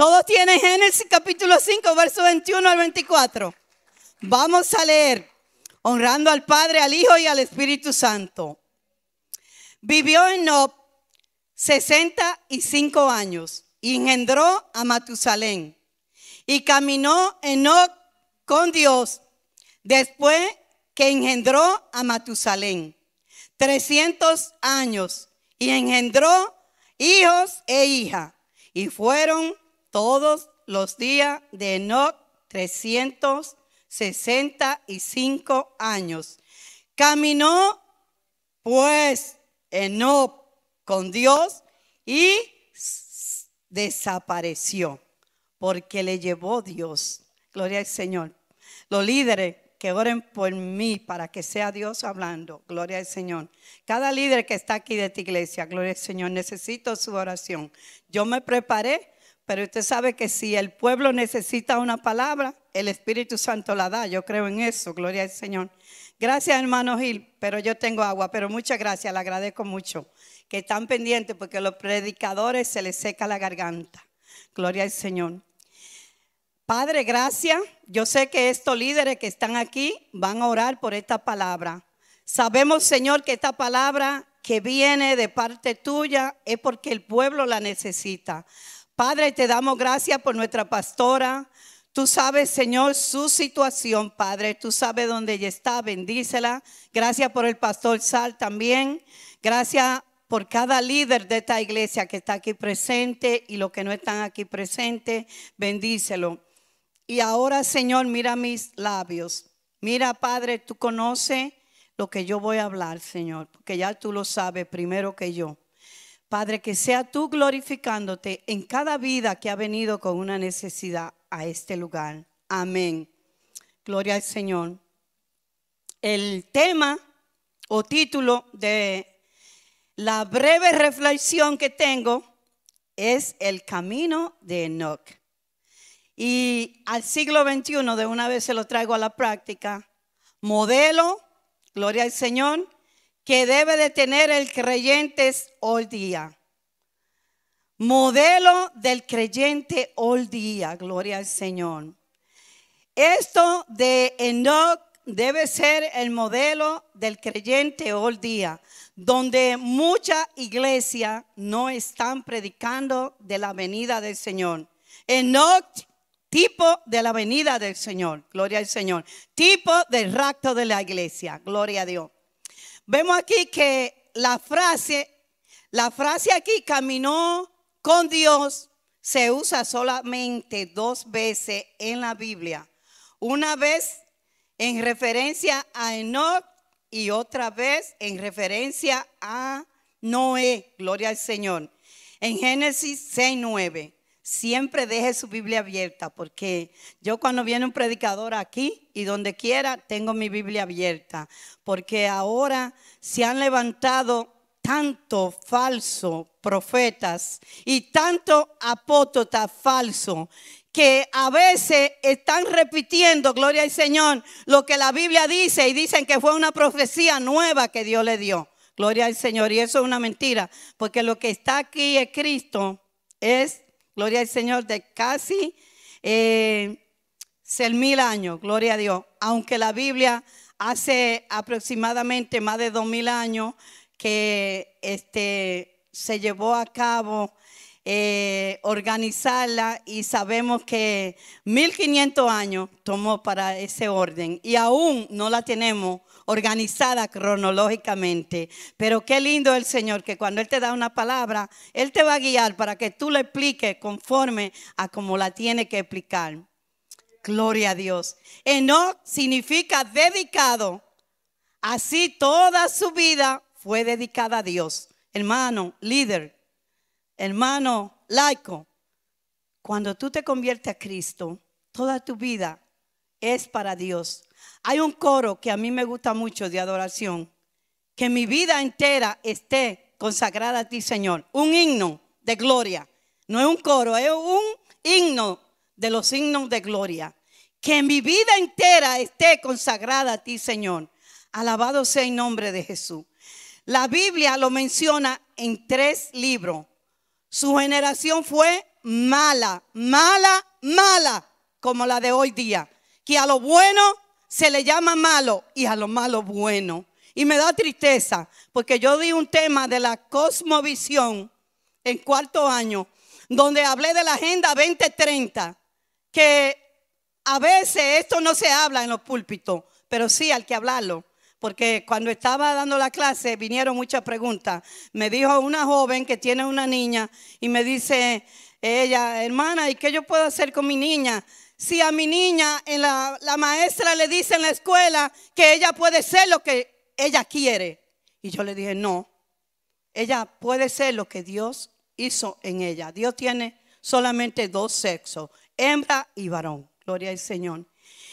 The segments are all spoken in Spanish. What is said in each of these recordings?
Todos tienen Génesis capítulo 5, verso 21 al 24. Vamos a leer, honrando al Padre, al Hijo y al Espíritu Santo. Vivió y 65 años y engendró a Matusalén. Y caminó Enoch con Dios después que engendró a Matusalén. 300 años y engendró hijos e hija. Y fueron todos los días de Enoch, 365 años. Caminó pues Enoch con Dios y desapareció porque le llevó Dios. Gloria al Señor. Los líderes que oren por mí para que sea Dios hablando. Gloria al Señor. Cada líder que está aquí de esta iglesia, gloria al Señor, necesito su oración. Yo me preparé pero usted sabe que si el pueblo necesita una palabra, el Espíritu Santo la da. Yo creo en eso, gloria al Señor. Gracias, hermano Gil, pero yo tengo agua, pero muchas gracias, le agradezco mucho. Que están pendientes porque a los predicadores se les seca la garganta. Gloria al Señor. Padre, gracias. Yo sé que estos líderes que están aquí van a orar por esta palabra. Sabemos, Señor, que esta palabra que viene de parte tuya es porque el pueblo la necesita. Padre, te damos gracias por nuestra pastora. Tú sabes, Señor, su situación, Padre. Tú sabes dónde ella está. Bendícela. Gracias por el pastor Sal también. Gracias por cada líder de esta iglesia que está aquí presente y los que no están aquí presentes. Bendícelo. Y ahora, Señor, mira mis labios. Mira, Padre, tú conoces lo que yo voy a hablar, Señor, porque ya tú lo sabes primero que yo. Padre, que sea tú glorificándote en cada vida que ha venido con una necesidad a este lugar. Amén. Gloria al Señor. El tema o título de la breve reflexión que tengo es el camino de Enoch. Y al siglo XXI de una vez se lo traigo a la práctica. Modelo, gloria al Señor, que debe de tener el creyente hoy día. Modelo del creyente hoy día, gloria al Señor. Esto de Enoch debe ser el modelo del creyente hoy día, donde mucha iglesia no están predicando de la venida del Señor. Enoch, tipo de la venida del Señor, gloria al Señor, tipo del rapto de la iglesia, gloria a Dios. Vemos aquí que la frase, la frase aquí, caminó con Dios, se usa solamente dos veces en la Biblia. Una vez en referencia a Enoch y otra vez en referencia a Noé. Gloria al Señor. En Génesis 6, 9 siempre deje su Biblia abierta, porque yo cuando viene un predicador aquí y donde quiera, tengo mi Biblia abierta, porque ahora se han levantado tanto falso profetas y tanto apóstata falso que a veces están repitiendo, gloria al Señor, lo que la Biblia dice y dicen que fue una profecía nueva que Dios le dio. Gloria al Señor. Y eso es una mentira, porque lo que está aquí es Cristo, es gloria al Señor, de casi eh, mil años, gloria a Dios. Aunque la Biblia hace aproximadamente más de dos mil años que este, se llevó a cabo eh, organizarla y sabemos que 1500 años tomó para ese orden y aún no la tenemos organizada cronológicamente. Pero qué lindo el Señor que cuando Él te da una palabra, Él te va a guiar para que tú la expliques conforme a como la tiene que explicar. Gloria a Dios. Eno significa dedicado. Así toda su vida fue dedicada a Dios. Hermano, líder, hermano, laico. Cuando tú te conviertes a Cristo, toda tu vida es para Dios. Hay un coro que a mí me gusta mucho de adoración. Que mi vida entera esté consagrada a ti, Señor. Un himno de gloria. No es un coro, es un himno de los himnos de gloria. Que mi vida entera esté consagrada a ti, Señor. Alabado sea el nombre de Jesús. La Biblia lo menciona en tres libros. Su generación fue mala, mala, mala, como la de hoy día. Que a lo bueno se le llama malo y a lo malo bueno. Y me da tristeza, porque yo di un tema de la cosmovisión en cuarto año, donde hablé de la Agenda 2030, que a veces esto no se habla en los púlpitos, pero sí hay que hablarlo. Porque cuando estaba dando la clase vinieron muchas preguntas. Me dijo una joven que tiene una niña y me dice eh, ella, hermana, ¿y qué yo puedo hacer con mi niña? si a mi niña, en la, la maestra le dice en la escuela que ella puede ser lo que ella quiere? Y yo le dije, no, ella puede ser lo que Dios hizo en ella. Dios tiene solamente dos sexos, hembra y varón. Gloria al Señor.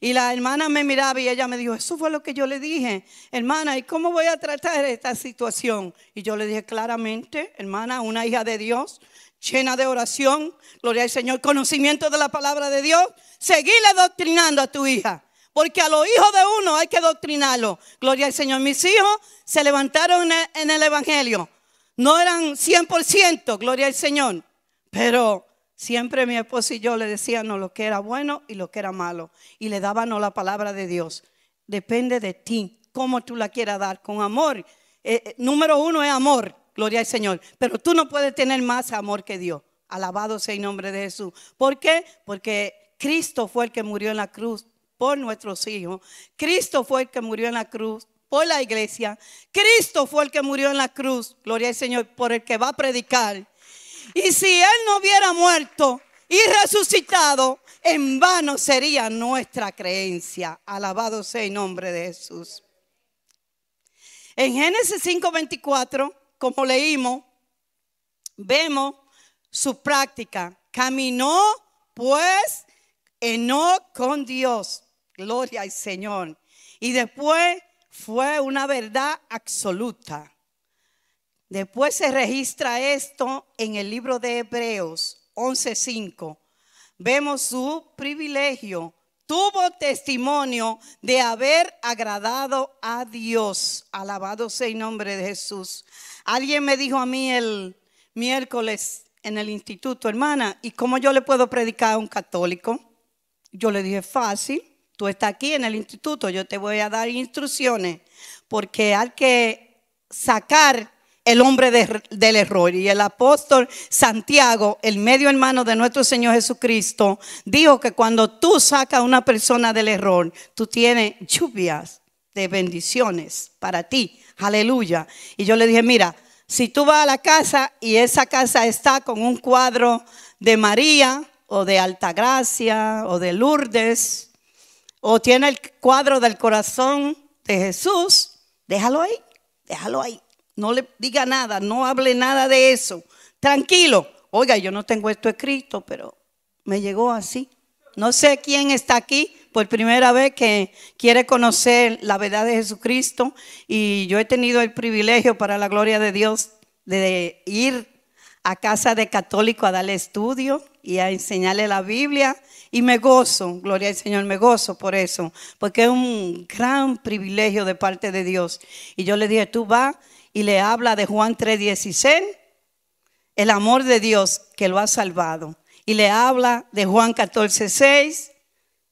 Y la hermana me miraba y ella me dijo, eso fue lo que yo le dije, hermana, ¿y cómo voy a tratar esta situación? Y yo le dije, claramente, hermana, una hija de Dios, llena de oración, gloria al Señor, conocimiento de la palabra de Dios, seguirle doctrinando a tu hija. Porque a los hijos de uno hay que doctrinarlo. Gloria al Señor. Mis hijos se levantaron en el Evangelio. No eran 100%, gloria al Señor. Pero siempre mi esposo y yo le decíamos lo que era bueno y lo que era malo. Y le dábamos la palabra de Dios. Depende de ti, cómo tú la quieras dar, con amor. Eh, eh, número uno es amor. Gloria al Señor. Pero tú no puedes tener más amor que Dios. Alabado sea el nombre de Jesús. ¿Por qué? Porque Cristo fue el que murió en la cruz por nuestros hijos. Cristo fue el que murió en la cruz por la iglesia. Cristo fue el que murió en la cruz. Gloria al Señor por el que va a predicar. Y si Él no hubiera muerto y resucitado, en vano sería nuestra creencia. Alabado sea el nombre de Jesús. En Génesis 5:24 como leímos, vemos su práctica. Caminó pues no con Dios. Gloria al Señor. Y después fue una verdad absoluta. Después se registra esto en el libro de Hebreos 11:5. Vemos su privilegio tuvo testimonio de haber agradado a Dios. Alabado sea el nombre de Jesús. Alguien me dijo a mí el miércoles en el instituto, hermana, ¿y cómo yo le puedo predicar a un católico? Yo le dije, fácil, tú estás aquí en el instituto, yo te voy a dar instrucciones, porque hay que sacar el hombre del error. Y el apóstol Santiago, el medio hermano de nuestro Señor Jesucristo, dijo que cuando tú sacas a una persona del error, tú tienes lluvias de bendiciones para ti. Aleluya. Y yo le dije, mira, si tú vas a la casa y esa casa está con un cuadro de María o de Altagracia o de Lourdes o tiene el cuadro del corazón de Jesús, déjalo ahí, déjalo ahí. No le diga nada, no hable nada de eso. Tranquilo. Oiga, yo no tengo esto escrito, pero me llegó así. No sé quién está aquí por primera vez que quiere conocer la verdad de Jesucristo y yo he tenido el privilegio para la gloria de Dios de ir a casa de católico a darle estudio y a enseñarle la Biblia y me gozo, gloria al Señor, me gozo por eso, porque es un gran privilegio de parte de Dios. Y yo le dije, tú vas y le habla de Juan 3:16, el amor de Dios que lo ha salvado. Y le habla de Juan 14:6,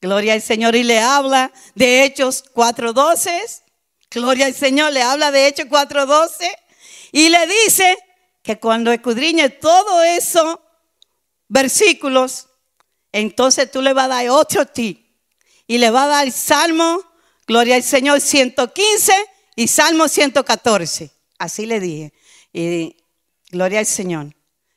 gloria al Señor. Y le habla de Hechos 4:12, gloria al Señor. Le habla de Hechos 4:12 y le dice que cuando escudriñe todo eso, versículos, entonces tú le vas a dar otro ti. Y le va a dar Salmo, gloria al Señor, 115 y Salmo 114. Así le dije. Y gloria al Señor.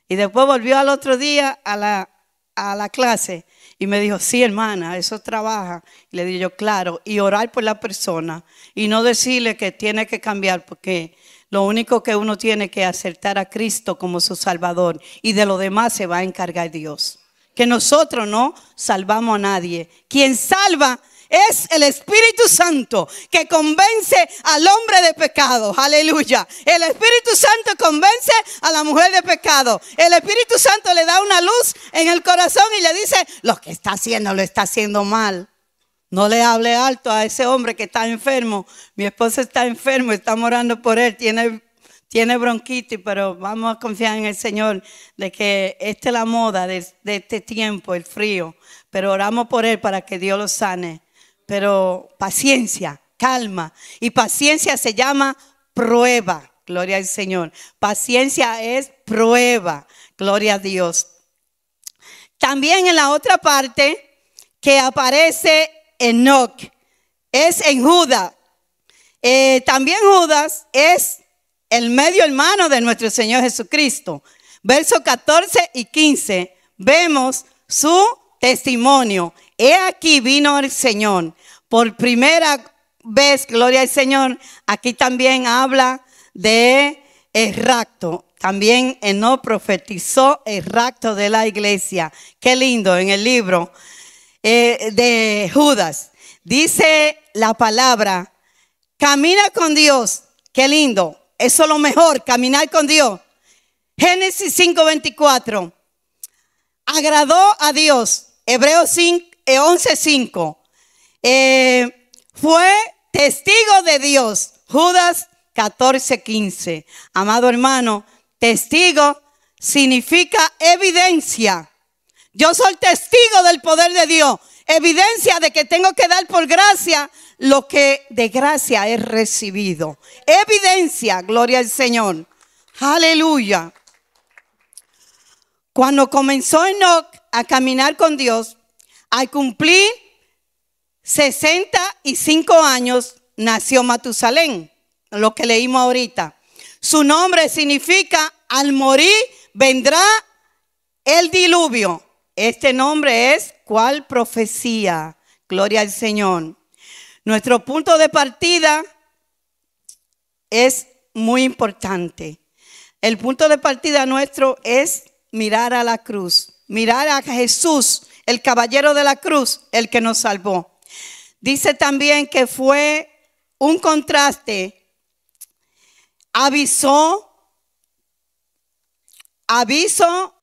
Y después volvió al otro día a la, a la clase y me dijo, sí, hermana, eso trabaja. Y le dije yo, claro, y orar por la persona y no decirle que tiene que cambiar porque lo único que uno tiene que aceptar a Cristo como su Salvador y de lo demás se va a encargar Dios. Que nosotros no salvamos a nadie. Quien salva es el Espíritu Santo que convence al hombre de pecado. Aleluya. El Espíritu Santo convence a la mujer de pecado. El Espíritu Santo le da una luz en el corazón y le dice, lo que está haciendo lo está haciendo mal. No le hable alto a ese hombre que está enfermo. Mi esposo está enfermo, estamos orando por él. Tiene, tiene bronquitis, pero vamos a confiar en el Señor de que esta es la moda de este tiempo, el frío. Pero oramos por él para que Dios lo sane pero paciencia, calma. Y paciencia se llama prueba, gloria al Señor. Paciencia es prueba, gloria a Dios. También en la otra parte que aparece Enoch, es en Judas. Eh, también Judas es el medio hermano de nuestro Señor Jesucristo. Versos 14 y 15 vemos su testimonio He aquí vino el Señor. Por primera vez, gloria al Señor, aquí también habla de el rapto. También no profetizó el rapto de la iglesia. Qué lindo en el libro eh, de Judas. Dice la palabra, camina con Dios. Qué lindo. Eso es lo mejor, caminar con Dios. Génesis 5:24. Agradó a Dios. Hebreos 5. 11.5. Eh, fue testigo de Dios. Judas 14.15. Amado hermano, testigo significa evidencia. Yo soy testigo del poder de Dios. Evidencia de que tengo que dar por gracia lo que de gracia he recibido. Evidencia, gloria al Señor. Aleluya. Cuando comenzó Enoch a caminar con Dios, al cumplir 65 años nació Matusalén, lo que leímos ahorita. Su nombre significa al morir vendrá el diluvio. Este nombre es cual profecía. Gloria al Señor. Nuestro punto de partida es muy importante. El punto de partida nuestro es mirar a la cruz, mirar a Jesús el caballero de la cruz, el que nos salvó. Dice también que fue un contraste. Avisó, aviso